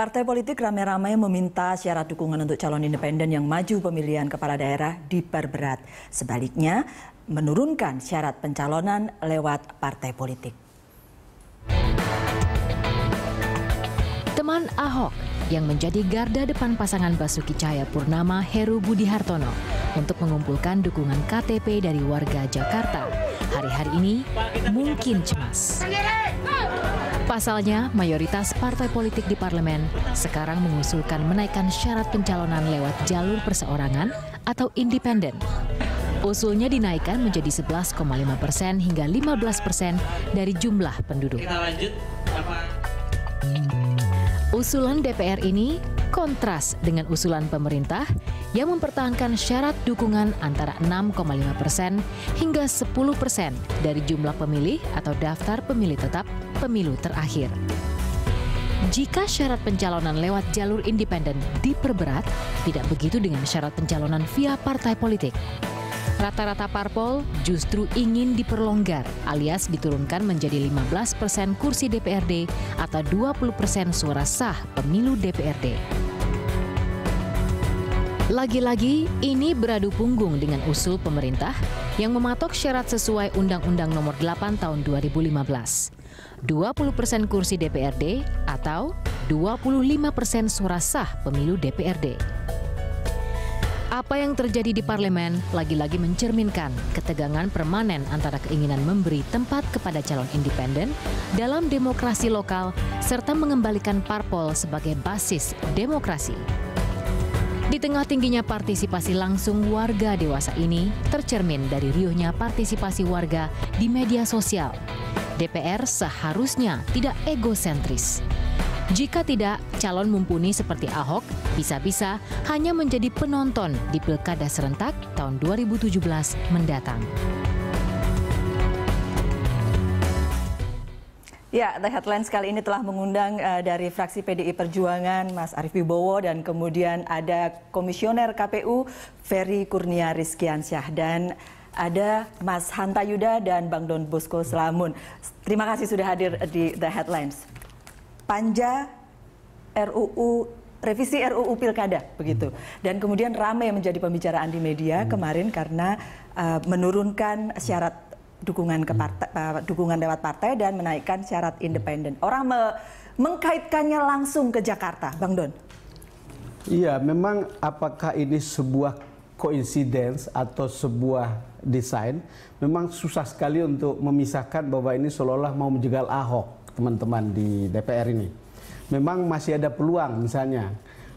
Partai politik ramai-ramai meminta syarat dukungan untuk calon independen yang maju pemilihan kepala daerah diperberat. Sebaliknya, menurunkan syarat pencalonan lewat partai politik. Teman Ahok yang menjadi garda depan pasangan Basuki Cahaya Purnama Heru Budi Hartono untuk mengumpulkan dukungan KTP dari warga Jakarta. Hari-hari ini mungkin cemas. Sendiri! Pasalnya, mayoritas partai politik di parlemen sekarang mengusulkan menaikkan syarat pencalonan lewat jalur perseorangan atau independen. Usulnya dinaikkan menjadi 11,5 persen hingga 15 persen dari jumlah penduduk. Kita lanjut, apa? Usulan DPR ini kontras dengan usulan pemerintah yang mempertahankan syarat dukungan antara 6,5 persen hingga 10 persen dari jumlah pemilih atau daftar pemilih tetap pemilu terakhir. Jika syarat pencalonan lewat jalur independen diperberat, tidak begitu dengan syarat pencalonan via partai politik. Rata-rata parpol justru ingin diperlonggar alias diturunkan menjadi 15 persen kursi DPRD atau 20 persen suara sah pemilu DPRD. Lagi-lagi, ini beradu punggung dengan usul pemerintah yang mematok syarat sesuai Undang-Undang Nomor 8 Tahun 2015. 20 persen kursi DPRD atau 25 persen suara sah pemilu DPRD. Apa yang terjadi di parlemen lagi-lagi mencerminkan ketegangan permanen antara keinginan memberi tempat kepada calon independen dalam demokrasi lokal serta mengembalikan parpol sebagai basis demokrasi. Di tengah tingginya partisipasi langsung warga dewasa ini tercermin dari riuhnya partisipasi warga di media sosial. DPR seharusnya tidak egosentris, jika tidak, calon mumpuni seperti Ahok bisa-bisa hanya menjadi penonton di Pilkada serentak tahun 2017 mendatang. Ya, The Headlines kali ini telah mengundang uh, dari fraksi PDI Perjuangan Mas Arief Bibowo dan kemudian ada komisioner KPU Ferry Kurnia Rizkiansyah dan ada Mas Hanta Yuda dan Bang Don Bosco Selamun. Terima kasih sudah hadir di The Headlines panja RUU revisi RUU Pilkada begitu. Dan kemudian ramai menjadi pembicaraan di media hmm. kemarin karena uh, menurunkan syarat dukungan ke partai, uh, dukungan lewat partai dan menaikkan syarat independen. Orang me mengkaitkannya langsung ke Jakarta, Bang Don. Iya, memang apakah ini sebuah coincidence atau sebuah desain memang susah sekali untuk memisahkan bahwa ini seolah-olah mau menjegal Ahok teman-teman di DPR ini. Memang masih ada peluang misalnya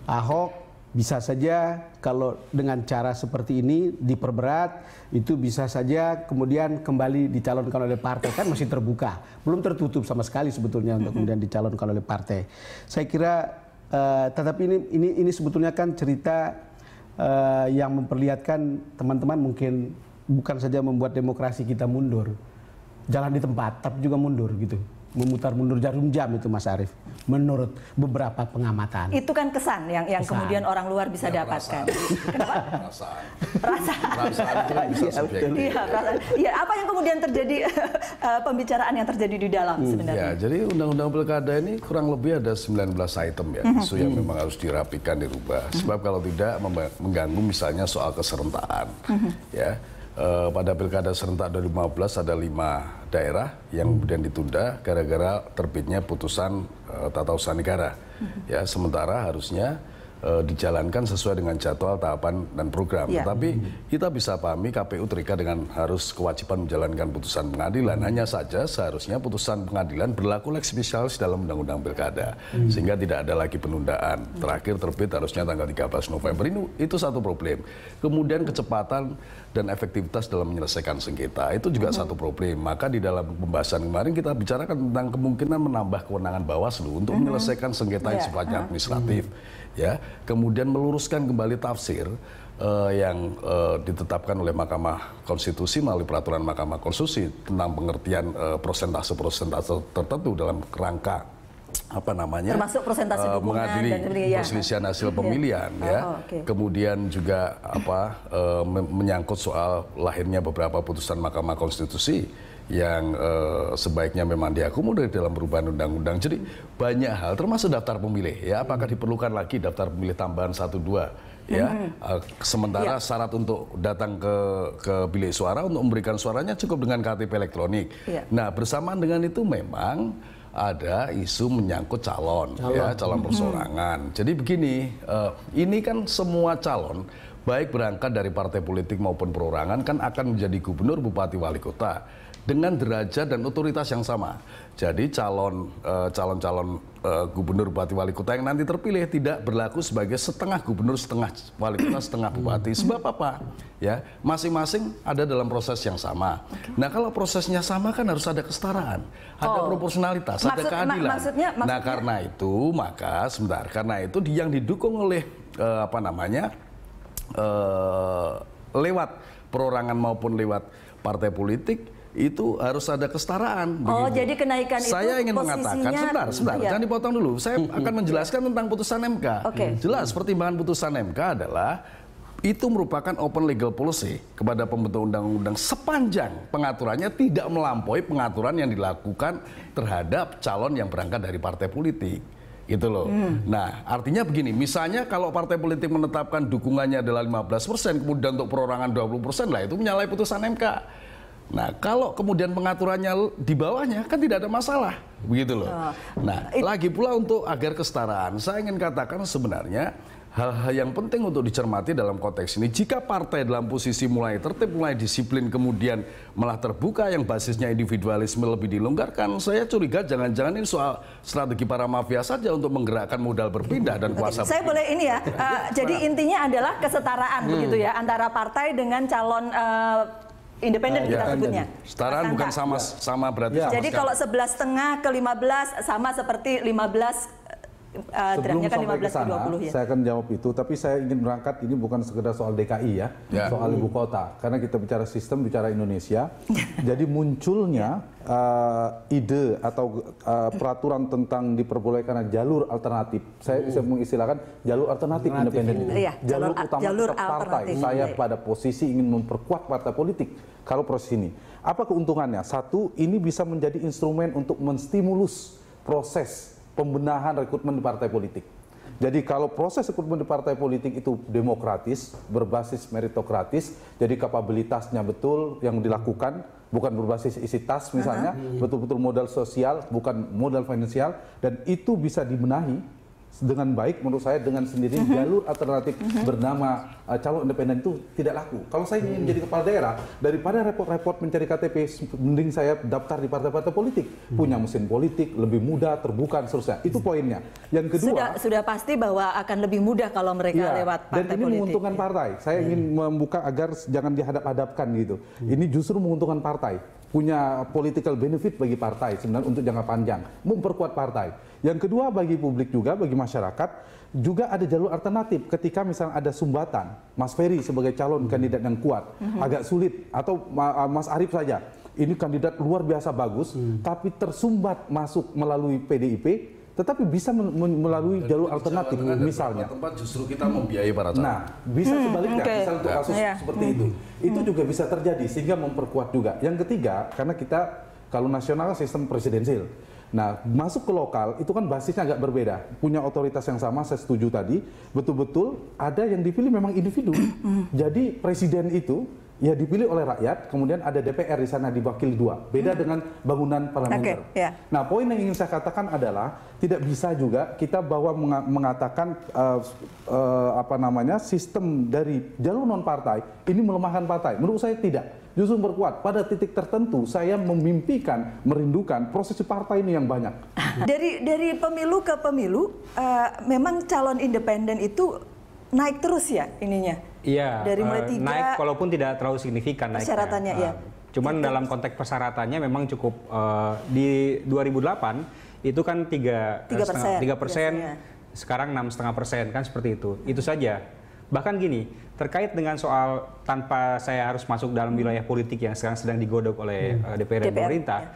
Ahok bisa saja kalau dengan cara seperti ini diperberat itu bisa saja kemudian kembali dicalonkan oleh partai kan masih terbuka belum tertutup sama sekali sebetulnya untuk kemudian dicalonkan oleh partai saya kira uh, tetapi ini ini ini sebetulnya kan cerita uh, yang memperlihatkan teman-teman mungkin bukan saja membuat demokrasi kita mundur, jalan di tempat, tapi juga mundur gitu. Memutar mundur jarum jam itu Mas Arief, menurut beberapa pengamatan. Itu kan kesan yang yang kesan. kemudian orang luar bisa ya, dapatkan. Perasaan. Kenapa? Perasaan. Perasaan. perasaan itu kan bisa ya, subjektif. Iya, Ya, apa yang kemudian terjadi eh, pembicaraan yang terjadi di dalam hmm. sebenarnya? Ya, jadi undang-undang pilkada ini kurang lebih ada 19 item ya, mm -hmm. isu yang hmm. memang harus dirapikan, dirubah. Mm -hmm. Sebab kalau tidak mengganggu misalnya soal keserentaan. Mm -hmm. Ya uh, pada pilkada serentak 2015 ada lima daerah yang hmm. kemudian ditunda gara-gara terbitnya putusan uh, tata usaha negara. Hmm. Ya, sementara harusnya Eh, dijalankan sesuai dengan jadwal, tahapan, dan program. Ya. Tetapi kita bisa pahami KPU terikat dengan harus kewajiban menjalankan putusan pengadilan. Hmm. Hanya saja seharusnya putusan pengadilan berlaku lex specialis dalam Undang-Undang Pilkada. Hmm. Sehingga tidak ada lagi penundaan. Hmm. Terakhir terbit harusnya tanggal 13 November. Ini, itu satu problem. Kemudian kecepatan dan efektivitas dalam menyelesaikan sengketa. Itu juga hmm. satu problem. Maka di dalam pembahasan kemarin kita bicarakan tentang kemungkinan menambah kewenangan Bawaslu untuk hmm. menyelesaikan sengketa yeah. yang ya. sifatnya ah. administratif. Hmm ya kemudian meluruskan kembali tafsir uh, yang uh, ditetapkan oleh Mahkamah Konstitusi melalui peraturan Mahkamah Konstitusi tentang pengertian uh, eh, persentase prosentase tertentu dalam kerangka apa namanya termasuk persentase uh, mengadili perselisihan hasil iya. pemilihan ya oh, okay. kemudian juga apa uh, menyangkut soal lahirnya beberapa putusan Mahkamah Konstitusi yang eh, sebaiknya memang diakomodir dalam perubahan undang-undang. Jadi banyak hal termasuk daftar pemilih ya apakah diperlukan lagi daftar pemilih tambahan satu dua? ya hmm. sementara yeah. syarat untuk datang ke ke bilik suara untuk memberikan suaranya cukup dengan KTP elektronik. Yeah. Nah, bersamaan dengan itu memang ada isu menyangkut calon, calon. ya calon mm-hmm. persorangan. Hmm. Jadi begini, uh, ini kan semua calon baik berangkat dari partai politik maupun perorangan kan akan menjadi gubernur, bupati, wali kota dengan derajat dan otoritas yang sama. Jadi calon eh, calon calon eh, gubernur bupati wali kota yang nanti terpilih tidak berlaku sebagai setengah gubernur setengah wali kota setengah bupati. Sebab apa? Ya masing-masing ada dalam proses yang sama. Okay. Nah kalau prosesnya sama kan harus ada kesetaraan, oh. ada proporsionalitas, Maksud, ada keadilan. Ma maksudnya, maksudnya? Nah karena itu maka sebentar karena itu yang didukung oleh uh, apa namanya uh, lewat perorangan maupun lewat partai politik itu harus ada kesetaraan. Oh, begitu. jadi kenaikan saya itu Saya ingin mengatakan, sebentar, sebentar, iya. jangan dipotong dulu. Saya akan menjelaskan tentang putusan MK. Okay. Jelas, pertimbangan putusan MK adalah itu merupakan open legal policy kepada pembentuk undang-undang sepanjang pengaturannya tidak melampaui pengaturan yang dilakukan terhadap calon yang berangkat dari partai politik gitu loh. Hmm. Nah, artinya begini, misalnya kalau partai politik menetapkan dukungannya adalah 15%, kemudian untuk perorangan 20%, lah itu menyalahi putusan MK. Nah, kalau kemudian pengaturannya di bawahnya kan tidak ada masalah, begitu loh. Oh. Nah, lagi pula untuk agar kesetaraan, saya ingin katakan sebenarnya hal-hal yang penting untuk dicermati dalam konteks ini. Jika partai dalam posisi mulai tertib, mulai disiplin, kemudian malah terbuka yang basisnya individualisme lebih dilonggarkan, saya curiga jangan-jangan ini soal strategi para mafia saja untuk menggerakkan modal berpindah dan kuasa. saya berpindah. boleh ini ya. Uh, jadi intinya adalah kesetaraan hmm. begitu ya antara partai dengan calon uh, independen ah, kita sebutnya. Setaraan bukan sama sama berarti iya, Jadi kalau sebelas setengah ke belas sama seperti lima belas. Eh, Sebelum kan sampai ke sana, ya? saya akan jawab itu. Tapi saya ingin berangkat ini bukan sekedar soal DKI ya, yeah. soal ibu kota. Karena kita bicara sistem, bicara Indonesia. Jadi munculnya uh, ide atau uh, peraturan tentang diperbolehkan jalur alternatif. Saya uh. mengistilahkan jalur alternatif, independen. Ya. Jalur, jalur utama jalur tetap partai. Saya iya, iya. pada posisi ingin memperkuat partai politik. Kalau proses ini, apa keuntungannya? Satu, ini bisa menjadi instrumen untuk menstimulus proses pembenahan rekrutmen di partai politik. Jadi kalau proses rekrutmen di partai politik itu demokratis, berbasis meritokratis, jadi kapabilitasnya betul yang dilakukan, bukan berbasis isi tas misalnya, betul-betul modal sosial, bukan modal finansial, dan itu bisa dibenahi dengan baik menurut saya dengan sendiri uh mhm. -huh. jalur alternatif uh mhm. -huh. bernama uh, calon independen itu tidak laku. Kalau saya ingin mhm. menjadi kepala daerah daripada repot-repot mencari KTP mending saya daftar di partai-partai politik. uh -huh. Punya mesin politik lebih mudah, terbuka dan seterusnya. Itu poinnya. Yang kedua sudah sudah pasti bahwa akan lebih mudah kalau mereka iya, lewat partai politik. Dan ini politik. menguntungkan iya. partai. Saya ingin membuka agar jangan dihadap-hadapkan gitu. Ini justru menguntungkan partai punya political benefit bagi partai sebenarnya untuk jangka panjang, memperkuat partai. Yang kedua bagi publik juga, bagi masyarakat, juga ada jalur alternatif ketika misalnya ada sumbatan, Mas Ferry sebagai calon kandidat yang kuat, hmm. agak sulit, atau Mas Arief saja, ini kandidat luar biasa bagus, hmm. tapi tersumbat masuk melalui PDIP, tetapi bisa melalui jalur alternatif misalnya tempat justru kita membiayai para calon. Nah, bisa hmm, sebaliknya okay. misal untuk ya. kasus yeah. seperti hmm. itu. Itu hmm. juga bisa terjadi sehingga memperkuat juga. Yang ketiga, karena kita kalau nasional kan sistem presidensil. Nah, masuk ke lokal itu kan basisnya agak berbeda. Punya otoritas yang sama, saya setuju tadi, betul-betul ada yang dipilih memang individu. Hmm. Jadi presiden itu ya dipilih oleh rakyat, kemudian ada DPR di sana diwakili dua. Beda hmm. dengan bangunan parlementer. Okay, ya. yeah. Nah, poin yang ingin saya katakan adalah tidak bisa juga kita bahwa mengatakan uh, uh, apa namanya sistem dari jalur non partai ini melemahkan partai. Menurut saya tidak. Justru berkuat. Pada titik tertentu saya memimpikan, merindukan proses partai ini yang banyak. Dari dari pemilu ke pemilu, uh, memang calon independen itu naik terus ya ininya. Iya. Dari mulai eh, tiga. Naik walaupun tidak terlalu signifikan naiknya. Persyaratannya ya. Cuman tiga. dalam konteks persyaratannya memang cukup uh, di 2008 itu kan tiga tiga eh, persen, sekarang enam setengah persen kan seperti itu. Itu saja. Bahkan gini, terkait dengan soal tanpa saya harus masuk dalam wilayah politik yang sekarang sedang digodok oleh hmm. DPR dan DPR, pemerintah. Ya.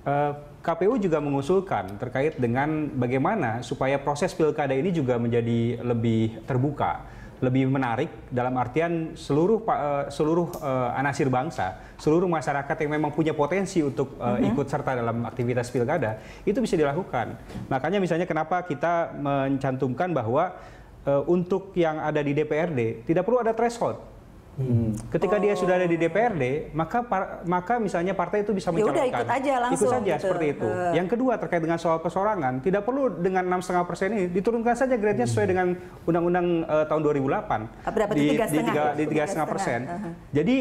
Uh, KPU juga mengusulkan terkait dengan bagaimana supaya proses pilkada ini juga menjadi lebih terbuka, lebih menarik dalam artian seluruh eh, seluruh eh, anasir bangsa, seluruh masyarakat yang memang punya potensi untuk eh, mm-hmm. ikut serta dalam aktivitas pilkada itu bisa dilakukan. Makanya misalnya kenapa kita mencantumkan bahwa untuk yang ada di DPRD tidak perlu ada threshold Hmm. Ketika oh. dia sudah ada di DPRD, maka par, maka misalnya partai itu bisa mencalonkan. Ya udah ikut aja langsung. Ikut saja gitu. seperti itu. Uh. Yang kedua terkait dengan soal persorangan, tidak perlu dengan enam setengah persen ini diturunkan saja grade-nya sesuai hmm. dengan Undang-Undang uh, tahun 2008. Ah, berapa di tiga setengah persen. Jadi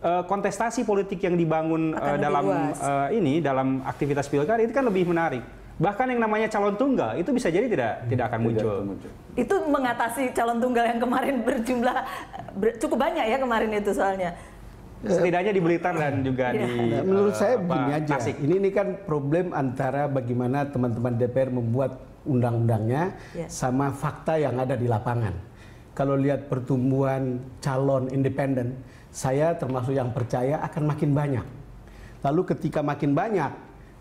uh, kontestasi politik yang dibangun uh, dalam uh, ini dalam aktivitas pilkada itu kan lebih menarik bahkan yang namanya calon tunggal itu bisa jadi tidak hmm, tidak akan tidak muncul. Itu mengatasi calon tunggal yang kemarin berjumlah ber, cukup banyak ya kemarin itu soalnya. Ya, setidaknya di Blitar dan juga ya. di nah, menurut eh, saya apa, aja. Tasik. Ini ini kan problem antara bagaimana teman-teman DPR membuat undang-undangnya ya. sama fakta yang ada di lapangan. Kalau lihat pertumbuhan calon independen, saya termasuk yang percaya akan makin banyak. Lalu ketika makin banyak,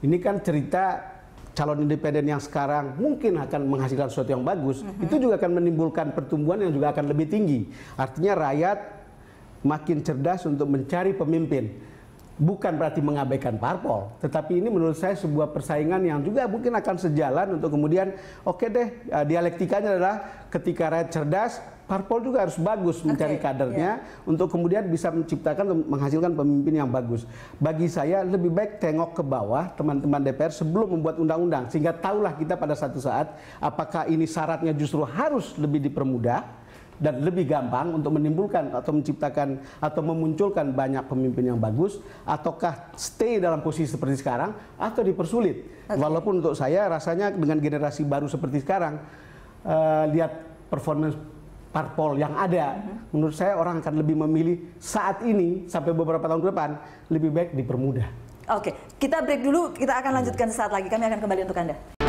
ini kan cerita calon independen yang sekarang mungkin akan menghasilkan sesuatu yang bagus, mm -hmm. itu juga akan menimbulkan pertumbuhan yang juga akan lebih tinggi. Artinya rakyat makin cerdas untuk mencari pemimpin. Bukan berarti mengabaikan parpol, tetapi ini menurut saya sebuah persaingan yang juga mungkin akan sejalan untuk kemudian oke okay deh eh, dialektikanya adalah ketika rakyat cerdas parpol juga harus bagus mencari okay, ya. kadernya yeah. untuk kemudian bisa menciptakan menghasilkan pemimpin yang bagus. Bagi saya lebih baik tengok ke bawah teman-teman DPR sebelum membuat undang-undang sehingga tahulah kita pada satu saat apakah ini syaratnya justru harus lebih dipermudah dan lebih gampang untuk menimbulkan atau menciptakan atau memunculkan banyak pemimpin yang bagus ataukah stay dalam posisi seperti sekarang atau dipersulit okay. walaupun untuk saya rasanya dengan generasi baru seperti sekarang uh, lihat performance parpol yang ada, menurut saya orang akan lebih memilih saat ini sampai beberapa tahun ke depan lebih baik dipermudah. Oke, kita break dulu. Kita akan lanjutkan sesaat lagi. Kami akan kembali untuk Anda.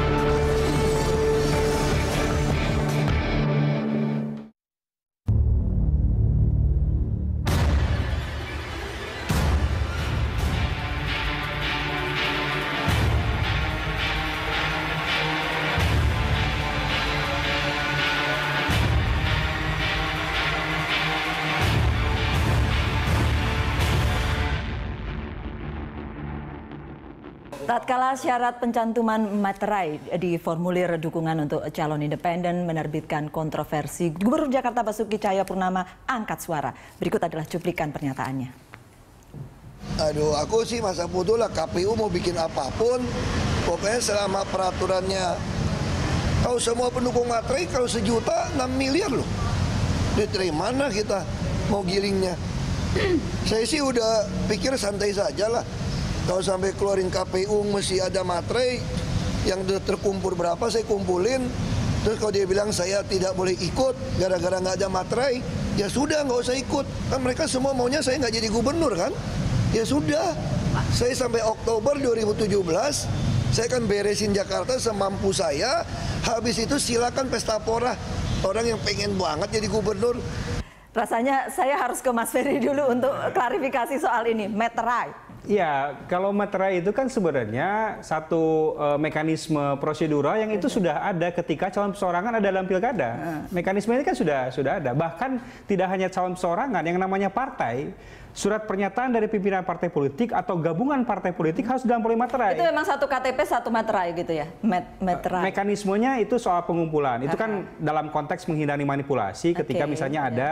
Tatkala syarat pencantuman materai di formulir dukungan untuk calon independen menerbitkan kontroversi, Gubernur Jakarta Basuki Cahayapurnama angkat suara. Berikut adalah cuplikan pernyataannya. Aduh, aku sih masa bodoh lah KPU mau bikin apapun, pokoknya selama peraturannya kalau semua pendukung materai kalau sejuta 6 miliar loh. Diterima mana kita mau gilingnya. Saya sih udah pikir santai saja lah. Kalau sampai keluarin KPU mesti ada materai yang terkumpul berapa saya kumpulin. Terus kalau dia bilang saya tidak boleh ikut gara-gara nggak ada materai, ya sudah nggak usah ikut. Kan mereka semua maunya saya nggak jadi gubernur kan? Ya sudah. Saya sampai Oktober 2017 saya kan beresin Jakarta semampu saya. Habis itu silakan pesta pora orang yang pengen banget jadi gubernur. Rasanya saya harus ke Mas Ferry dulu untuk klarifikasi soal ini. Meterai. Ya, kalau materai itu kan sebenarnya satu uh, mekanisme prosedural yang itu sudah ada ketika calon persorangan ada dalam pilkada. Ah. Mekanisme ini kan sudah sudah ada. Bahkan tidak hanya calon persorangan, yang namanya partai surat pernyataan dari pimpinan partai politik atau gabungan partai politik harus dalam poli materai. Itu memang satu KTP satu materai gitu ya, Met materai. Eh, mekanismenya itu soal pengumpulan. Itu kan ah. dalam konteks menghindari manipulasi ketika okay, misalnya iya. ada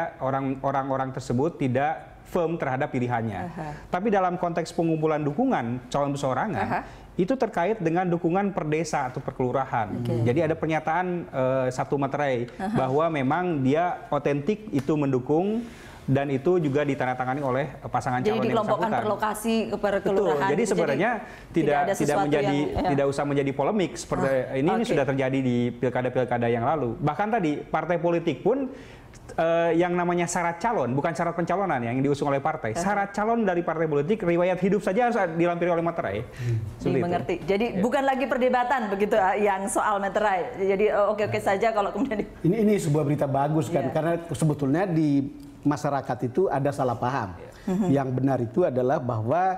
orang-orang tersebut tidak firm terhadap pilihannya. -huh. Tapi dalam konteks pengumpulan dukungan calon perseorangan -huh. itu terkait dengan dukungan per desa atau per kelurahan. Okay. Jadi ada pernyataan uh, eh, satu materai -huh. bahwa memang dia otentik itu mendukung dan itu juga ditandatangani oleh pasangan calon yang bersangkutan. Jadi per lokasi per kelurahan. Betul. Gitu, jadi sebenarnya jadi, tidak tidak, tidak menjadi yang, ya. tidak usah menjadi polemik seperti ah, ini, okay. ini sudah terjadi di pilkada-pilkada yang lalu. Bahkan tadi partai politik pun uh, yang namanya syarat calon, bukan syarat pencalonan yang diusung oleh partai. Syarat calon dari partai politik, riwayat hidup saja harus dilampiri oleh materai. Hmm. Mengerti. Jadi ya. bukan lagi perdebatan begitu ah, yang soal materai. Jadi oke-oke oh, saja kalau kemudian ini ini sebuah berita bagus kan ya. karena sebetulnya di masyarakat itu ada salah paham. Ya. Yang benar itu adalah bahwa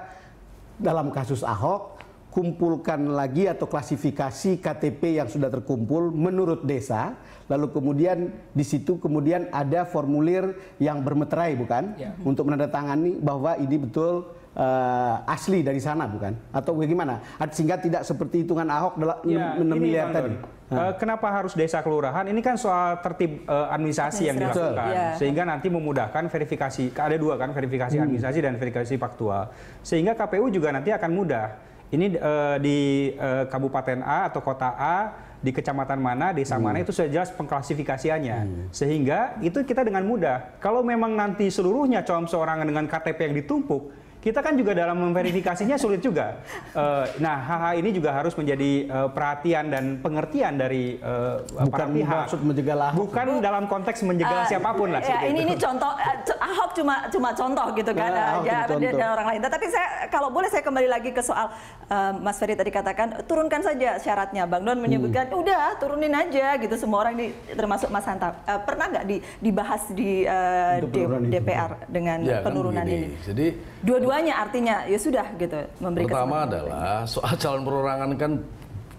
dalam kasus Ahok kumpulkan lagi atau klasifikasi KTP yang sudah terkumpul menurut desa, lalu kemudian di situ kemudian ada formulir yang bermeterai bukan ya. untuk menandatangani bahwa ini betul uh, asli dari sana bukan atau bagaimana? Sehingga tidak seperti hitungan Ahok dalam ya, 6 miliar tadi. Eh, kenapa harus desa kelurahan? Ini kan soal tertib uh, administrasi yang dilakukan, ya. sehingga nanti memudahkan verifikasi. Ada dua kan, verifikasi hmm. administrasi dan verifikasi faktual. Sehingga KPU juga nanti akan mudah ini uh, di uh, kabupaten A atau kota A di kecamatan mana, desa hmm. mana itu sudah jelas pengklasifikasiannya. Hmm. Sehingga itu kita dengan mudah. Kalau memang nanti seluruhnya calon seorang dengan KTP yang ditumpuk, kita kan juga dalam memverifikasinya sulit juga. Uh, nah, hal-hal ini juga harus menjadi uh, perhatian dan pengertian dari uh, Bukan para pihak. maksud menjegal Ahok. Bukan dalam konteks menjegal uh, siapapun lah. Ya, ini ini contoh uh, Ahok cuma cuma contoh gitu kan. Ya, Ahok ya contoh. dan orang lain. Tapi saya kalau boleh saya kembali lagi ke soal uh, Mas Ferry tadi katakan turunkan saja syaratnya. Bang Don hmm. menyebutkan hmm. udah turunin aja gitu semua orang di, termasuk Mas Hanta. Uh, pernah nggak di, dibahas di uh, DPR itu. dengan ya, kan penurunan kan ini? Jadi dua-dua dua-duanya artinya ya sudah gitu memberi Pertama adalah soal calon perorangan kan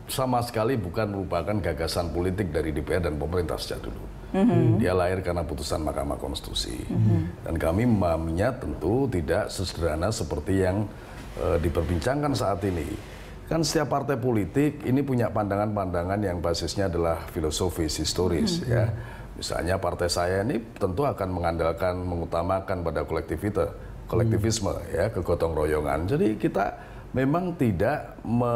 sama sekali bukan merupakan gagasan politik dari DPR dan pemerintah sejak dulu. Mm-hmm. Dia lahir karena putusan Mahkamah Konstitusi. Mm-hmm. Dan kami memahaminya tentu tidak sesederhana seperti yang e, diperbincangkan saat ini. Kan setiap partai politik ini punya pandangan-pandangan yang basisnya adalah filosofis, historis mm-hmm. ya. Misalnya partai saya ini tentu akan mengandalkan, mengutamakan pada kolektivitas kolektivisme hmm. ya kegotong royongan. Jadi kita memang tidak me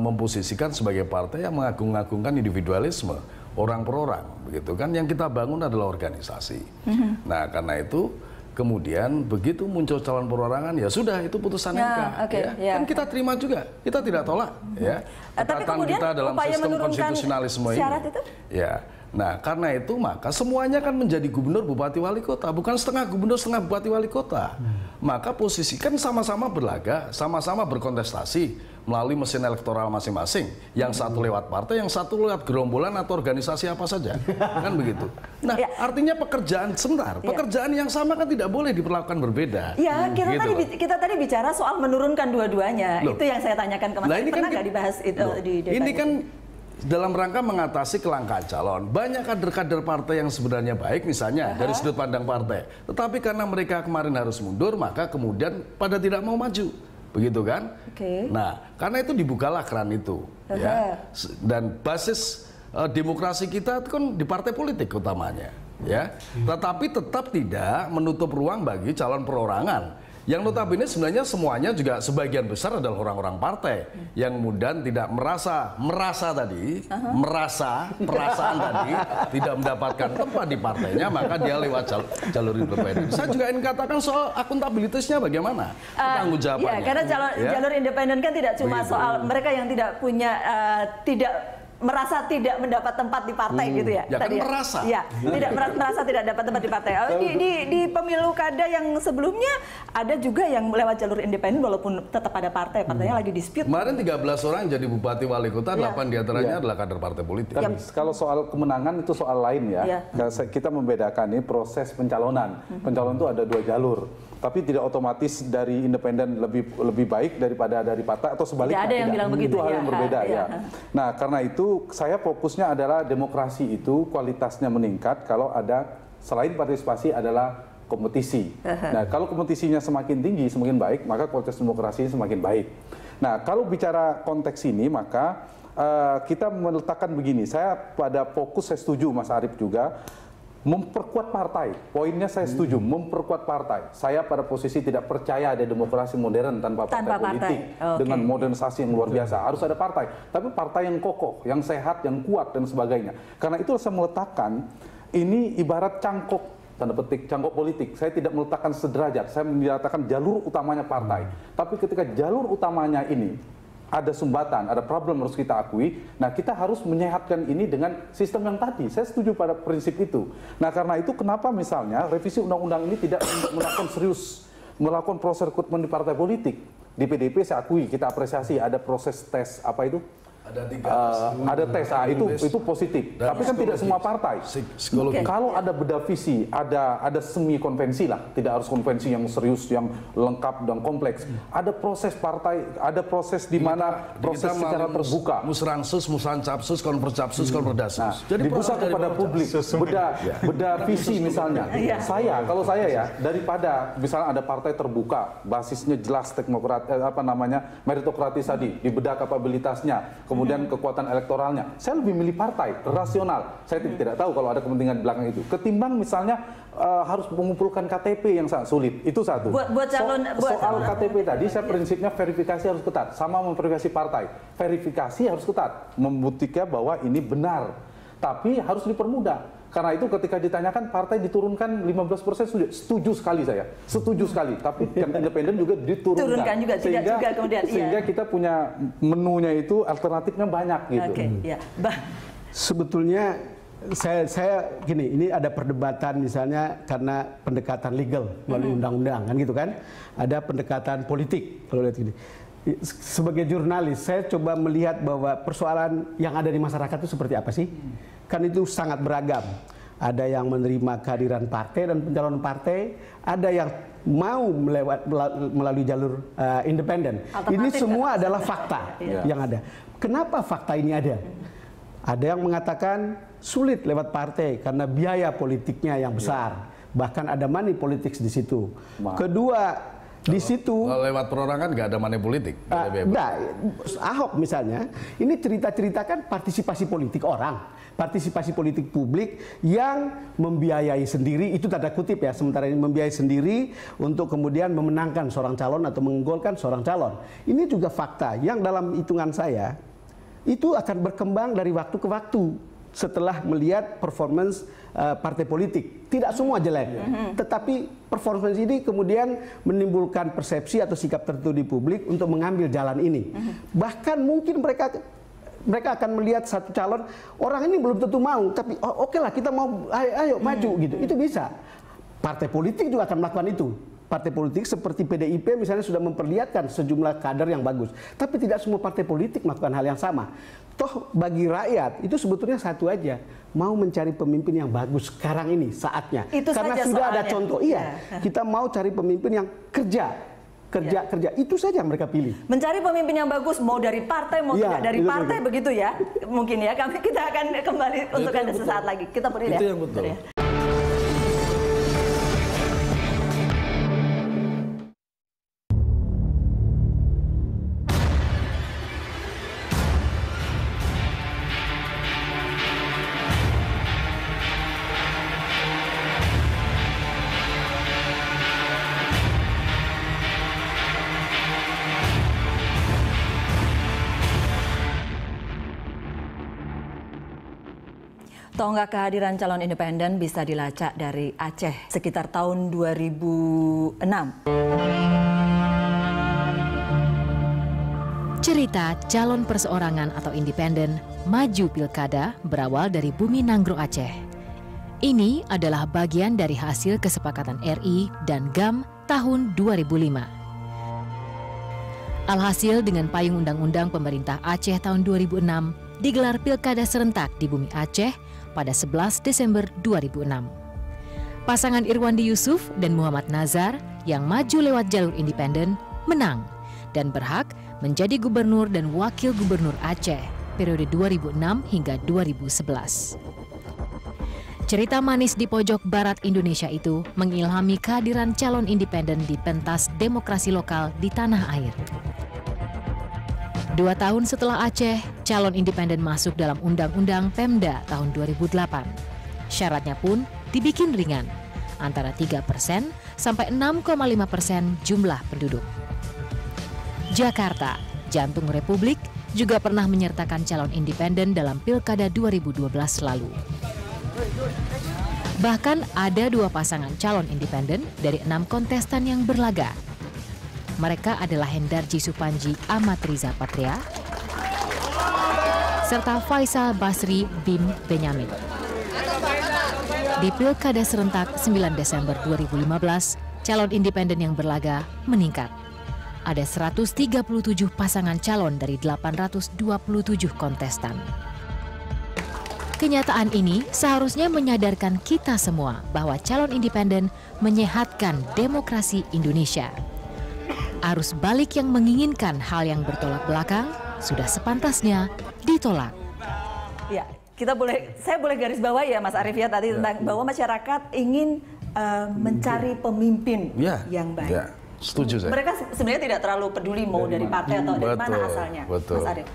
memposisikan sebagai partai yang mengagung-agungkan individualisme orang per orang begitu kan yang kita bangun adalah organisasi. Hmm. Nah, karena itu kemudian begitu muncul calon perorangan ya sudah itu putusan ya, MK okay, ya. ya. kan kita terima juga kita tidak tolak hmm. ya. Mm-hmm. Eh, tapi kemudian kita dalam sistem konstitusionalisme syarat ini. Itu? Ya Nah, karena itu maka semuanya kan menjadi gubernur, bupati, wali kota, bukan setengah gubernur, setengah bupati, wali kota. Hmm. Maka posisi kan sama-sama berlaga, sama-sama berkontestasi melalui mesin elektoral masing-masing. Yang satu hmm. lewat partai, yang satu lewat gerombolan atau organisasi apa saja, kan begitu. Nah, ya. artinya pekerjaan sebentar, ya. pekerjaan yang sama kan tidak boleh diperlakukan berbeda. Ya, hmm, kita gitu tadi kita tadi bicara soal menurunkan dua-duanya. Itu yang saya tanyakan ke kemarin. Nah, ini kan Pernah kan dibahas itu di debat. Ini kan dalam rangka mengatasi kelangkaan calon. Banyak kader-kader partai yang sebenarnya baik misalnya Aha. dari sudut pandang partai. Tetapi karena mereka kemarin harus mundur, maka kemudian pada tidak mau maju. Begitu kan? Okay. Nah, karena itu dibukalah keran itu ya. Aha. ya. Dan basis uh, demokrasi kita itu kan di partai politik utamanya ya. Hmm. Tetapi tetap tidak menutup ruang bagi calon perorangan yang notabene sebenarnya semuanya juga sebagian besar adalah orang-orang partai yang kemudian tidak merasa merasa tadi uh -huh. merasa perasaan tadi tidak mendapatkan tempat di partainya maka dia lewat jalur, jalur independen. Saya juga ingin katakan soal akuntabilitasnya bagaimana uh, tanggung jawabannya. Iya, karena jalur, ya? jalur independen kan tidak cuma Begitu. soal mereka yang tidak punya uh, tidak merasa tidak mendapat tempat di partai hmm. gitu ya? Ya kan tadi kan ya? merasa. Ya, iya. tidak merasa, merasa tidak dapat tempat di partai. Oh, di, di, di pemilu kada yang sebelumnya ada juga yang lewat jalur independen walaupun tetap ada partai, partainya hmm. lagi dispute. Kemarin 13 orang jadi bupati wali kota, ya. 8 diantaranya ya. adalah kader partai politik. Kan, ya. Kalau soal kemenangan itu soal lain ya. ya. Kita membedakan ini proses pencalonan. Hmm. pencalon itu ada dua jalur tapi tidak otomatis dari independen lebih lebih baik daripada dari Pata atau sebaliknya. Tidak ada yang tidak. bilang hmm, begitu. Itu hal ya. yang berbeda ya. ya. Nah karena itu saya fokusnya adalah demokrasi itu kualitasnya meningkat kalau ada selain partisipasi adalah kompetisi. Nah kalau kompetisinya semakin tinggi semakin baik maka kualitas demokrasi semakin baik. Nah kalau bicara konteks ini maka Uh, kita meletakkan begini, saya pada fokus saya setuju Mas Arief juga memperkuat partai. Poinnya saya setuju, hmm. memperkuat partai. Saya pada posisi tidak percaya ada demokrasi modern tanpa partai tanpa politik Okay. dengan modernisasi yang luar biasa. Harus ada partai, tapi partai yang kokoh, yang sehat, yang kuat dan sebagainya. Karena itu saya meletakkan ini ibarat cangkok tanda petik cangkok politik. Saya tidak meletakkan sederajat, saya menyatakan jalur utamanya partai. Hmm. Tapi ketika jalur utamanya ini ada sumbatan, ada problem harus kita akui. Nah, kita harus menyehatkan ini dengan sistem yang tadi. Saya setuju pada prinsip itu. Nah, karena itu kenapa misalnya revisi undang-undang ini tidak melakukan serius melakukan proses rekrutmen di partai politik. Di PDP saya akui, kita apresiasi ada proses tes apa itu? ada tiga uh, ada tes ah itu itu positif dan tapi kan tidak semua partai psikologi. kalau ada beda visi ada ada semi konvensi lah tidak harus konvensi yang serius yang lengkap dan kompleks ada proses partai ada proses di mana proses kita secara terbuka musrangsus musancapsus, konvercapsus hmm. konverdasus nah, jadi dibuka kepada publik beda iya. beda visi misalnya iya. Iya. saya kalau saya ya daripada misalnya ada partai terbuka basisnya jelas teknokrat eh, apa namanya meritokratis tadi dibedah kapabilitasnya kemudian kemudian kekuatan elektoralnya. Saya lebih milih partai rasional. Saya hmm. tidak tahu kalau ada kepentingan di belakang itu. Ketimbang misalnya uh, harus mengumpulkan KTP yang sangat sulit. Itu satu. Buat, buat calon so, buat soal calon. KTP tadi saya prinsipnya verifikasi harus ketat sama memverifikasi partai. Verifikasi harus ketat, membuktikan bahwa ini benar. Tapi harus dipermudah karena itu ketika ditanyakan partai diturunkan 15 persen setuju. setuju sekali saya, setuju sekali. Tapi yang independen juga diturunkan. Turunkan juga, sehingga, juga kemudian. Iya. Sehingga iya. kita punya menunya itu alternatifnya banyak gitu. Oke, okay, hmm. iya. Bah. Sebetulnya saya, saya gini, ini ada perdebatan misalnya karena pendekatan legal melalui hmm. undang-undang kan gitu kan, ada pendekatan politik kalau lihat gini. Sebagai jurnalis, saya coba melihat bahwa persoalan yang ada di masyarakat itu seperti apa sih? Hmm kan itu sangat beragam. Ada yang menerima kehadiran partai dan pencalon partai, ada yang mau melewat melalui jalur uh, independen. Ini semua adalah fakta ya. yang ada. Kenapa fakta ini ada? Ada yang mengatakan sulit lewat partai karena biaya politiknya yang besar. Ya. Bahkan ada money politics di situ. Ma. Kedua, di situ lewat perorangan nggak ada money politik. Uh, nah, Ahok misalnya, ini cerita ceritakan partisipasi politik orang partisipasi politik publik yang membiayai sendiri itu tanda kutip ya sementara ini membiayai sendiri untuk kemudian memenangkan seorang calon atau menggolkan seorang calon. Ini juga fakta yang dalam hitungan saya itu akan berkembang dari waktu ke waktu setelah melihat performance uh, partai politik. Tidak semua jelek, mm-hmm. tetapi performance ini kemudian menimbulkan persepsi atau sikap tertentu di publik untuk mengambil jalan ini. Mm-hmm. Bahkan mungkin mereka mereka akan melihat satu calon orang ini belum tentu mau tapi oh, oke okay lah kita mau ayo, ayo hmm. maju gitu itu bisa partai politik juga akan melakukan itu partai politik seperti PDIP misalnya sudah memperlihatkan sejumlah kader yang bagus tapi tidak semua partai politik melakukan hal yang sama toh bagi rakyat itu sebetulnya satu aja mau mencari pemimpin yang bagus sekarang ini saatnya itu karena sudah soalnya. ada contoh iya, iya kita mau cari pemimpin yang kerja kerja ya. kerja itu saja yang mereka pilih mencari pemimpin yang bagus mau dari partai mau ya, tidak dari partai begitu. begitu ya mungkin ya kami kita akan kembali untuk anda sesaat lagi kita ya. itu yang betul ya. Tonggak kehadiran calon independen bisa dilacak dari Aceh sekitar tahun 2006. Cerita calon perseorangan atau independen maju pilkada berawal dari Bumi Nanggro Aceh. Ini adalah bagian dari hasil kesepakatan RI dan GAM tahun 2005. Alhasil dengan payung undang-undang pemerintah Aceh tahun 2006 digelar pilkada serentak di bumi Aceh pada 11 Desember 2006. Pasangan Irwandi Yusuf dan Muhammad Nazar yang maju lewat jalur independen menang dan berhak menjadi gubernur dan wakil gubernur Aceh periode 2006 hingga 2011. Cerita manis di pojok barat Indonesia itu mengilhami kehadiran calon independen di pentas demokrasi lokal di tanah air. Dua tahun setelah Aceh, calon independen masuk dalam Undang-Undang Pemda tahun 2008. Syaratnya pun dibikin ringan, antara 3 persen sampai 6,5 persen jumlah penduduk. Jakarta, jantung republik, juga pernah menyertakan calon independen dalam Pilkada 2012 lalu. Bahkan ada dua pasangan calon independen dari enam kontestan yang berlaga mereka adalah Hendar Jisupanji, Amat Riza Patria, serta Faisal Basri Bim Benyamin. Di Pilkada serentak 9 Desember 2015, calon independen yang berlaga meningkat. Ada 137 pasangan calon dari 827 kontestan. Kenyataan ini seharusnya menyadarkan kita semua bahwa calon independen menyehatkan demokrasi Indonesia. Arus balik yang menginginkan hal yang bertolak belakang sudah sepantasnya ditolak. Ya, kita boleh saya boleh garis bawah ya Mas Arif ya tadi ya. tentang bahwa masyarakat ingin uh, mencari pemimpin ya. yang baik. Ya. Setuju saya. Mereka sebenarnya tidak terlalu peduli mau dari, dari partai atau betul, dari mana asalnya. Betul. Mas Arif.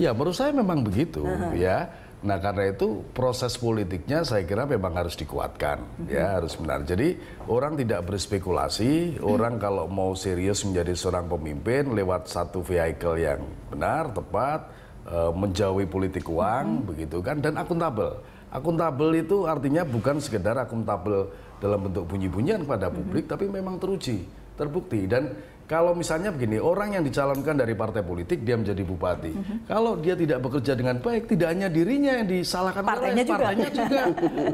Ya, menurut saya memang begitu uh -huh. ya Nah karena itu proses politiknya saya kira memang harus dikuatkan mm -hmm. ya harus benar. Jadi orang tidak berspekulasi, mm. orang kalau mau serius menjadi seorang pemimpin lewat satu vehicle yang benar, tepat, eh, menjauhi politik uang mm. begitu kan dan akuntabel. Akuntabel itu artinya bukan sekedar akuntabel dalam bentuk bunyi-bunyian kepada mhm. publik, mm -hmm. tapi memang teruji, terbukti dan kalau misalnya begini, orang yang dicalonkan dari partai politik dia menjadi bupati. Mm -hmm. Kalau dia tidak bekerja dengan baik, tidak hanya dirinya yang disalahkan partainya oleh juga. partainya juga.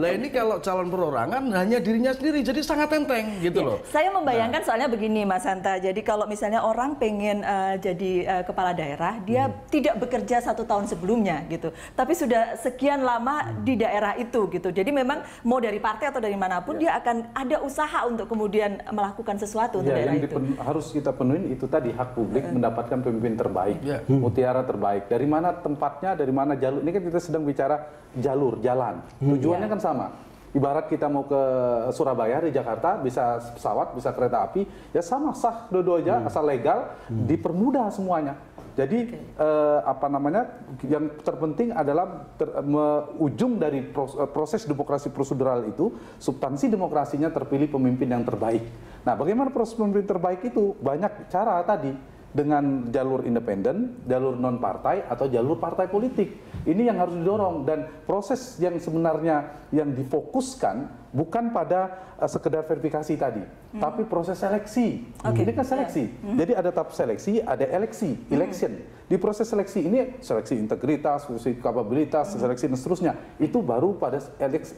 Lah ini kalau calon perorangan hanya dirinya sendiri, jadi sangat tenteng, gitu ya, loh. Saya membayangkan nah. soalnya begini Mas Hanta. Jadi kalau misalnya orang pengen uh, jadi uh, kepala daerah, dia hmm. tidak bekerja satu tahun sebelumnya gitu, tapi sudah sekian lama hmm. di daerah itu gitu. Jadi memang mau dari partai atau dari manapun ya. dia akan ada usaha untuk kemudian melakukan sesuatu ya, untuk daerah itu. Harus kita penuhin itu tadi hak publik eh. mendapatkan pemimpin terbaik, yeah. hmm. mutiara terbaik. Dari mana tempatnya, dari mana jalur? Ini kan kita sedang bicara jalur, jalan. Hmm. Tujuannya yeah. kan sama ibarat kita mau ke Surabaya di Jakarta bisa pesawat bisa kereta api ya sama sah dodo aja hmm. asal legal hmm. dipermudah semuanya jadi okay. eh, apa namanya yang terpenting adalah ter, me, ujung dari proses, eh, proses demokrasi prosedural itu substansi demokrasinya terpilih pemimpin yang terbaik nah bagaimana proses pemimpin terbaik itu banyak cara tadi dengan jalur independen, jalur non partai atau jalur partai politik. Ini yang harus didorong dan proses yang sebenarnya yang difokuskan bukan pada uh, sekedar verifikasi tadi, hmm. tapi proses seleksi. Okay. Ini kan seleksi. Yeah. Hmm. Jadi ada tahap seleksi, ada eleksi, hmm. election. Hmm. Di proses seleksi ini seleksi integritas, seleksi kapabilitas, hmm. seleksi dan seterusnya. Itu baru pada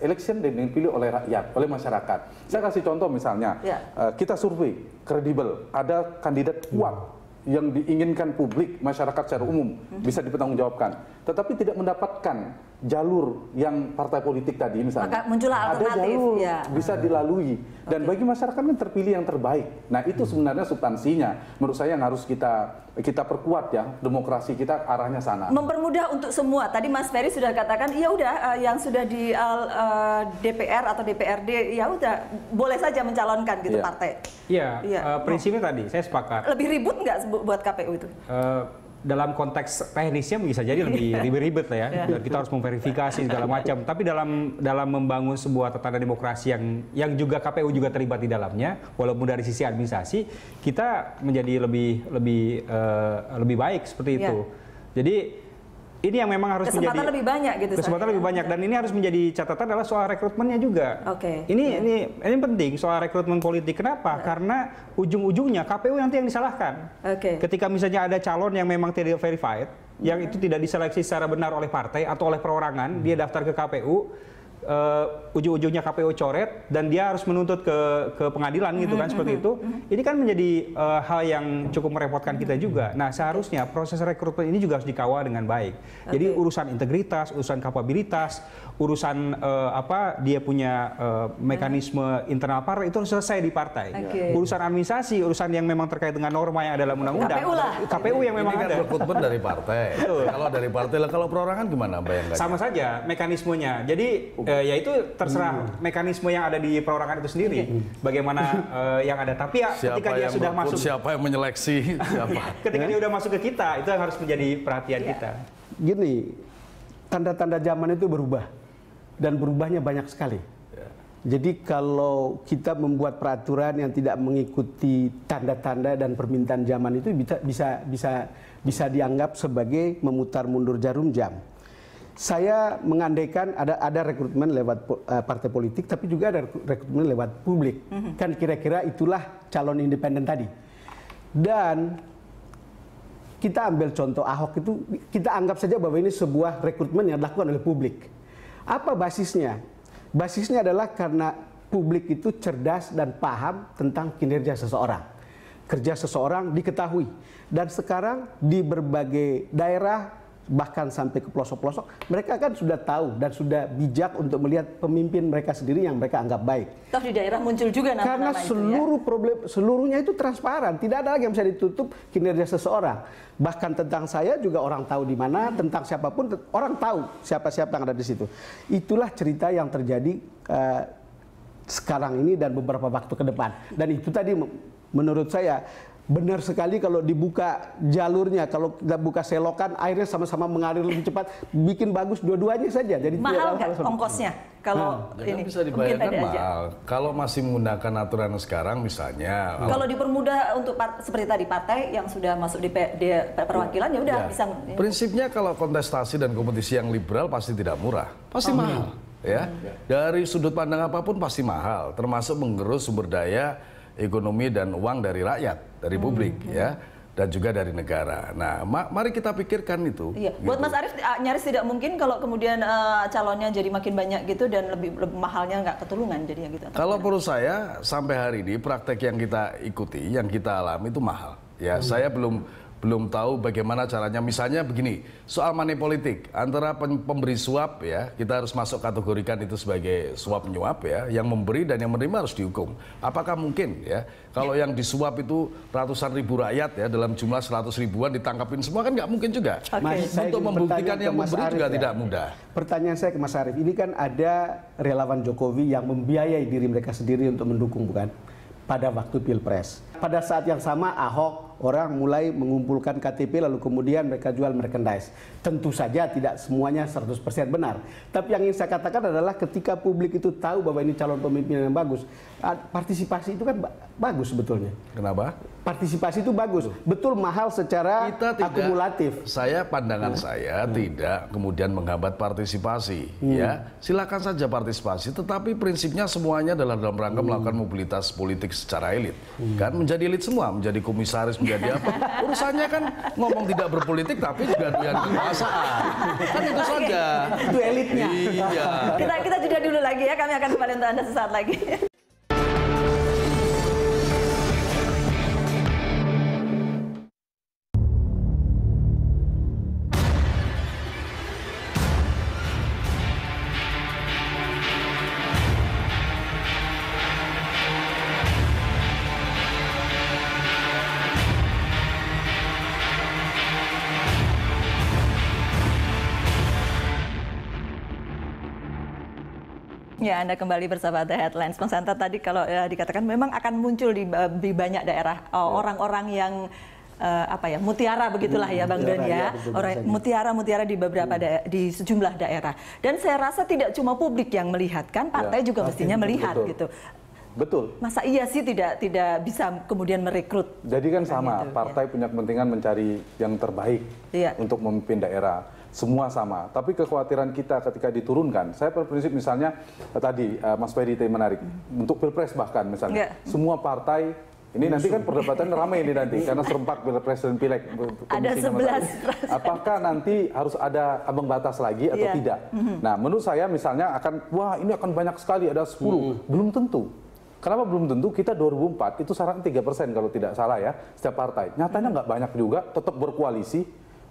election dan dipilih oleh rakyat, oleh masyarakat. Saya ya. kasih contoh misalnya, yeah. Ya. uh, kita survei kredibel, ada kandidat kuat hmm yang diinginkan publik masyarakat secara umum bisa dipertanggungjawabkan tetapi tidak mendapatkan jalur yang partai politik tadi misalnya Maka muncullah ada jalur ya. bisa hmm. dilalui dan okay. bagi masyarakat kan terpilih yang terbaik nah itu hmm. sebenarnya substansinya menurut saya yang harus kita kita perkuat ya demokrasi kita arahnya sana mempermudah untuk semua tadi Mas Ferry sudah katakan iya udah eh, yang sudah di eh, eh, DPR atau DPRD ya udah boleh saja mencalonkan gitu yeah. partai iya yeah, iya. prinsipnya oh. tadi saya sepakat lebih ribut nggak buat KPU itu uh, dalam konteks teknisnya bisa jadi lebih ribet-ribet lah ya. ya. Dan kita harus memverifikasi segala macam. Tapi dalam dalam membangun sebuah tatanan demokrasi yang yang juga KPU juga terlibat di dalamnya, walaupun dari sisi administrasi, kita menjadi lebih lebih uh, lebih baik seperti ya. itu. Jadi ini yang memang harus kesempatan menjadi lebih banyak gitu. Kesempatan lebih ya. banyak dan ini harus menjadi catatan adalah soal rekrutmennya juga. Oke. Okay. Ini yeah. ini ini penting soal rekrutmen politik. Kenapa? yeah. Karena ujung-ujungnya KPU nanti yang disalahkan. Oke. Okay. Ketika misalnya ada calon yang memang tidak verified, yang iya. itu tidak diseleksi secara benar oleh partai atau oleh perorangan, hmm. dia iya. daftar ke KPU uh, ujung-ujungnya KPU coret dan dia harus menuntut ke ke pengadilan gitu kan mm-hmm, seperti mm-hmm, itu. Mm -hmm. Ini kan menjadi uh, hal yang cukup merepotkan kita mm-hmm, juga. Nah, seharusnya proses rekrutmen ini juga harus dikawal dengan baik. Okay. Jadi urusan integritas, urusan kapabilitas, urusan uh, apa dia punya uh, mekanisme mm -hmm. internal partai itu harus selesai di partai. Okay. Urusan administrasi, urusan yang memang terkait dengan norma yang ada dalam undang-undang. KPU lah. KPU yang memang ini kan ada. rekrutmen dari partai. kalau dari partai lah kalau perorangan gimana bayangkan? Sama saja mekanismenya. Jadi uh, Eh, ya itu terserah hmm. mekanisme yang ada di perorangan itu sendiri hmm. bagaimana uh, yang ada tapi ya siapa ketika dia sudah berpun, masuk siapa yang menyeleksi siapa ketika ya? dia sudah masuk ke kita itu yang harus menjadi perhatian ya. kita gini tanda-tanda zaman itu berubah dan berubahnya banyak sekali ya. jadi kalau kita membuat peraturan yang tidak mengikuti tanda-tanda dan permintaan zaman itu bisa bisa bisa bisa dianggap sebagai memutar mundur jarum jam saya mengandaikan ada ada rekrutmen lewat eh, partai politik tapi juga ada rekrutmen lewat publik mm-hmm. kan kira-kira itulah calon independen tadi dan kita ambil contoh Ahok itu kita anggap saja bahwa ini sebuah rekrutmen yang dilakukan oleh publik apa basisnya basisnya adalah karena publik itu cerdas dan paham tentang kinerja seseorang kerja seseorang diketahui dan sekarang di berbagai daerah bahkan sampai ke pelosok-pelosok, mereka kan sudah tahu dan sudah bijak untuk melihat pemimpin mereka sendiri yang mereka anggap baik. Toh di daerah muncul juga nama Karena seluruh itu, ya? problem seluruhnya itu transparan, tidak ada lagi yang bisa ditutup kinerja seseorang. Bahkan tentang saya juga orang tahu di mana, hmm. tentang siapapun orang tahu siapa-siapa yang ada di situ. Itulah cerita yang terjadi uh, sekarang ini dan beberapa waktu ke depan. Dan itu tadi menurut saya benar sekali kalau dibuka jalurnya, kalau kita buka selokan airnya sama-sama mengalir lebih cepat, bikin bagus dua-duanya saja. Jadi mahal nggak ongkosnya kalau nah, ini bisa dibayarkan mahal. Aja. Kalau masih menggunakan aturan sekarang misalnya. Kalau dipermudah untuk part, seperti tadi partai yang sudah masuk di, di perwakilan ya udah ya. bisa. Prinsipnya kalau kontestasi dan kompetisi yang liberal pasti tidak murah, pasti oh, mahal. Ya. ya, dari sudut pandang apapun pasti mahal, termasuk menggerus sumber daya ekonomi dan uang dari rakyat dari hmm, publik hmm. ya dan juga dari negara. Nah, ma mari kita pikirkan itu. Iya. Gitu. Buat Mas Arief ah, nyaris tidak mungkin kalau kemudian uh, calonnya jadi makin banyak gitu dan lebih, lebih mahalnya nggak ketulungan jadinya gitu. Kalau menurut saya sampai hari ini praktek yang kita ikuti, yang kita alami itu mahal. Ya, hmm. saya belum belum tahu bagaimana caranya. Misalnya begini, soal money politik antara pemberi suap ya, kita harus masuk kategorikan itu sebagai suap nyuap ya, yang memberi dan yang menerima harus dihukum. Apakah mungkin ya kalau ya. yang disuap itu ratusan ribu rakyat ya dalam jumlah seratus ribuan ditangkapin semua kan nggak mungkin juga. Okay. Mas, Untuk membuktikan yang memberi Arif juga ya. tidak mudah. Pertanyaan saya ke Mas Arief, ini kan ada relawan Jokowi yang membiayai diri mereka sendiri untuk mendukung bukan? Pada waktu pilpres. Pada saat yang sama Ahok orang mulai mengumpulkan KTP lalu kemudian mereka jual merchandise. Tentu saja tidak semuanya 100% benar. Tapi yang ingin saya katakan adalah ketika publik itu tahu bahwa ini calon pemimpin yang bagus, partisipasi itu kan bagus sebetulnya. Kenapa? Partisipasi itu bagus. Betul mahal secara Kita tidak, akumulatif. Saya pandangan hmm. saya hmm. tidak kemudian menghambat partisipasi hmm. ya. Silakan saja partisipasi tetapi prinsipnya semuanya adalah dalam rangka hmm. melakukan mobilitas politik secara elit. Hmm. Kan menjadi elit semua, menjadi komisaris menjadi apa? Urusannya kan ngomong tidak berpolitik tapi juga doyan kekuasaan. Kan itu okay. saja. Itu elitnya. Iya. Kita kita jeda dulu lagi ya. Kami akan kembali untuk Anda sesaat lagi. Ya, Anda kembali bersama The Headlines. Mas Anta tadi kalau ya, dikatakan memang akan muncul di, eh, di banyak daerah oh, ya. orang-orang ya. yang uh, apa ya mutiara begitulah hmm, ya Bang Don ya, ya orang mutiara mutiara di beberapa hmm. di sejumlah daerah. Dan saya rasa tidak cuma publik yang melihat kan, ya, partai ya, juga mestinya melihat betul. gitu. Betul. Masa iya sih tidak tidak bisa kemudian merekrut? Jadi kan nah, sama, gitu, partai ya. punya kepentingan mencari yang terbaik ya. untuk memimpin daerah semua sama. Tapi kekhawatiran kita ketika diturunkan, saya berprinsip misalnya eh, tadi eh, Mas Ferry tadi menarik untuk pilpres bahkan misalnya yeah. semua partai ini nanti kan perdebatan ramai ini nanti karena serempak pilpres dan pileg. Eh, ada 11. Apakah nanti harus ada abang batas lagi atau yeah. tidak? Mm -hmm. Nah, menurut saya misalnya akan wah ini akan banyak sekali ada 10. Mm -hmm. Belum tentu. Kenapa belum tentu? Kita 2004 itu saran 3% kalau tidak salah ya, setiap partai. Nyatanya nggak banyak juga, tetap berkoalisi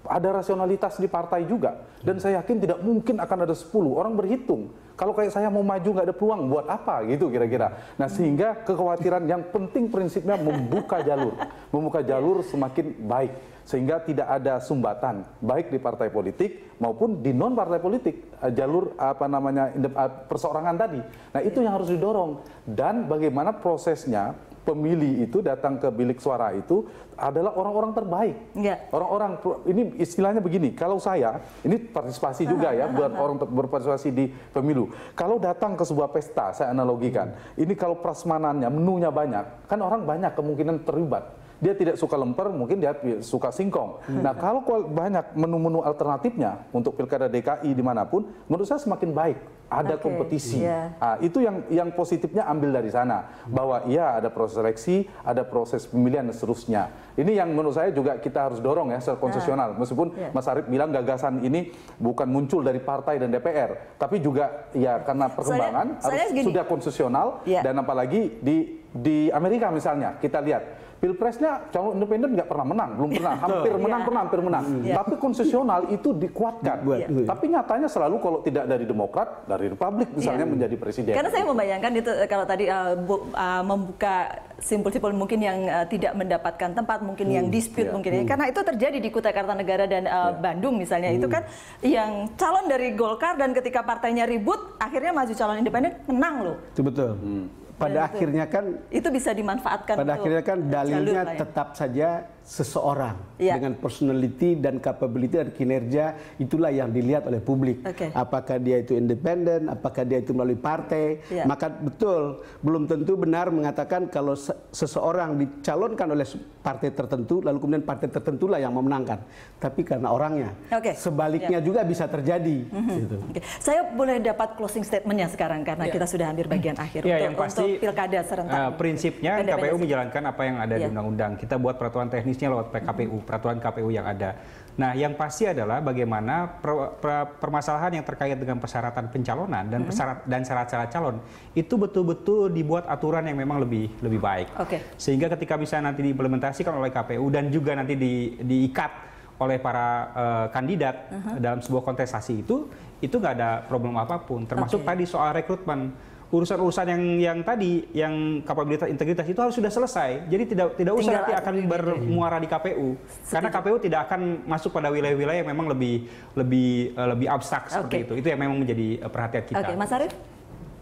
ada rasionalitas di partai juga. Dan saya yakin tidak mungkin akan ada 10. Orang berhitung. Kalau kayak saya mau maju nggak ada peluang, buat apa gitu kira-kira. Nah sehingga kekhawatiran yang penting prinsipnya membuka jalur. Membuka jalur semakin baik. Sehingga tidak ada sumbatan, baik di partai politik maupun di non-partai politik. Eh, jalur apa namanya, eh, perseorangan tadi. Nah itu yang harus didorong. Dan bagaimana prosesnya pemilih itu datang ke bilik suara itu adalah orang-orang terbaik. Iya. Orang-orang ya. ini istilahnya begini, kalau saya ini partisipasi juga ya buat orang berpartisipasi di pemilu. Kalau datang ke sebuah pesta, saya analogikan. Ini kalau prasmanannya menunya banyak, kan orang banyak kemungkinan terlibat dia tidak suka lemper, mungkin dia suka singkong. Hmm. Nah, kalau banyak menu-menu alternatifnya untuk pilkada DKI dimanapun, menurut saya semakin baik. Ada okay. kompetisi. Yeah. Iya. Nah, itu yang yang positifnya ambil dari sana bahwa iya ada proses seleksi, ada proses pemilihan dan seterusnya. Ini yang menurut saya juga kita harus dorong ya secara konsesional. Ah. Meskipun yeah. Mas Arief bilang gagasan ini bukan muncul dari partai dan DPR, tapi juga ya karena perkembangan soalnya, soalnya harus, sudah konsesional yeah. dan apalagi di di Amerika misalnya kita lihat Pilpresnya calon independen nggak pernah menang, belum pernah, hampir menang, yeah. pernah iya. hampir menang. Yeah. Tapi konstitusional itu dikuatkan. Yeah. Tapi nyatanya selalu kalau tidak dari Demokrat, dari Republik misalnya yeah. menjadi presiden. Karena saya membayangkan itu eh, kalau tadi uh, bu, uh, membuka simpul-simpul mungkin yang uh, tidak mendapatkan tempat, mungkin hmm. yang dispute yeah. mungkin ya. hmm. karena itu terjadi di Kutai Kartanegara dan uh, yeah. Bandung misalnya hmm. itu kan yang calon dari Golkar dan ketika partainya ribut akhirnya maju calon independen menang loh. Itu betul. Hmm pada akhirnya kan itu bisa dimanfaatkan pada akhirnya kan dalilnya ya. tetap saja seseorang yeah. dengan personality dan capability dan kinerja itulah yang dilihat oleh publik. Okay. Apakah dia itu independen, apakah dia itu melalui partai. Yeah. Maka betul belum tentu benar mengatakan kalau seseorang dicalonkan oleh partai tertentu lalu kemudian partai tertentulah yang memenangkan. Tapi karena orangnya. Okay. Sebaliknya yeah. juga bisa terjadi. Mm -hmm. gitu. okay. Saya boleh dapat closing statementnya sekarang karena yeah. kita sudah hampir bagian mhm. akhir yeah, untuk, yang pasti, untuk pilkada serentak. Uh, prinsipnya KPU menjalankan apa yang ada yeah. di iya. undang-undang. Kita buat peraturan teknis teknisnya lewat PKPU, mm-hmm. peraturan KPU yang ada. Nah, yang pasti adalah bagaimana per, per, permasalahan yang terkait dengan persyaratan pencalonan dan mm-hmm. persyarat dan syarat-syarat calon itu betul-betul dibuat aturan yang memang lebih lebih baik. Okay. Sehingga ketika bisa nanti diimplementasikan oleh KPU dan juga nanti di, diikat oleh para uh, kandidat uh mm-hmm. -huh. dalam sebuah kontestasi itu itu nggak ada problem apapun termasuk okay. tadi soal rekrutmen urusan-urusan yang yang tadi yang kapabilitas integritas itu harus sudah selesai. Jadi tidak tidak usah nanti akan bermuara di KPU Setuju. karena KPU tidak akan masuk pada wilayah-wilayah yang memang lebih lebih eh, lebih abstrak okay. seperti itu. Itu yang memang menjadi eh, perhatian kita. Oke, okay. Mas Arif.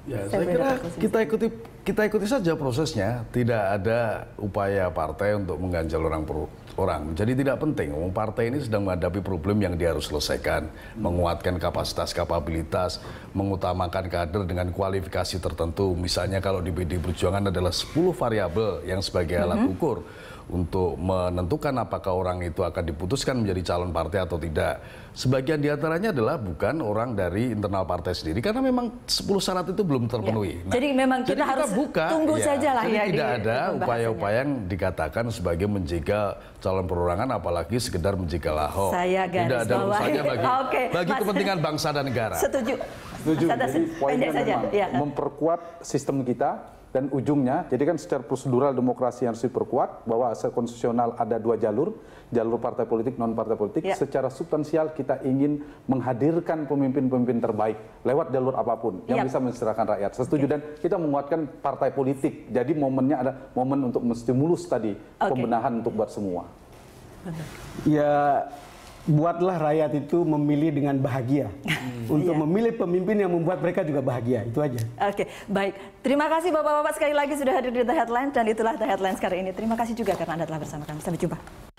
Ya, saya, saya kira kita ikuti kita ikuti saja prosesnya. Tidak ada upaya partai untuk mengganjal orang per orang. Jadi tidak penting. Umum partai ini sedang menghadapi problem yang dia harus selesaikan, menguatkan kapasitas, kapabilitas, mengutamakan kader dengan kualifikasi tertentu. Misalnya kalau di PD Perjuangan adalah 10 variabel yang sebagai alat hmm. ukur untuk menentukan apakah orang itu akan diputuskan menjadi calon partai atau tidak. Sebagian diantaranya adalah bukan orang dari internal partai sendiri karena memang 10 syarat itu belum terpenuhi. Ya. Nah, jadi memang kita, jadi kita harus buka, tunggu ya, saja lah ya. Tidak di, ada upaya-upaya yang dikatakan sebagai menjaga calon perorangan apalagi sekedar menjaga laho. Saya garis tidak ada usahanya bagi, okay, bagi mas, kepentingan bangsa dan negara. Setuju. Setuju. Mas, jadi poinnya memang ya. memperkuat sistem kita dan ujungnya, jadi kan secara prosedural demokrasi yang harus diperkuat bahwa asas konstitusional ada dua jalur, jalur partai politik, non partai politik. Ya. Secara substansial kita ingin menghadirkan pemimpin-pemimpin terbaik lewat jalur apapun yang ya. bisa mencerahkan rakyat. Saya setuju okay. Ya. dan kita menguatkan partai politik. Jadi momennya ada momen untuk menstimulus tadi okay. pembenahan untuk buat semua. Ya buatlah rakyat itu memilih dengan bahagia hmm. untuk iya. memilih pemimpin yang membuat mereka juga bahagia itu aja. Oke, baik. Terima kasih bapak-bapak sekali lagi sudah hadir di The Headline dan itulah The Headline sekarang ini. Terima kasih juga karena anda telah bersama kami. Sampai jumpa.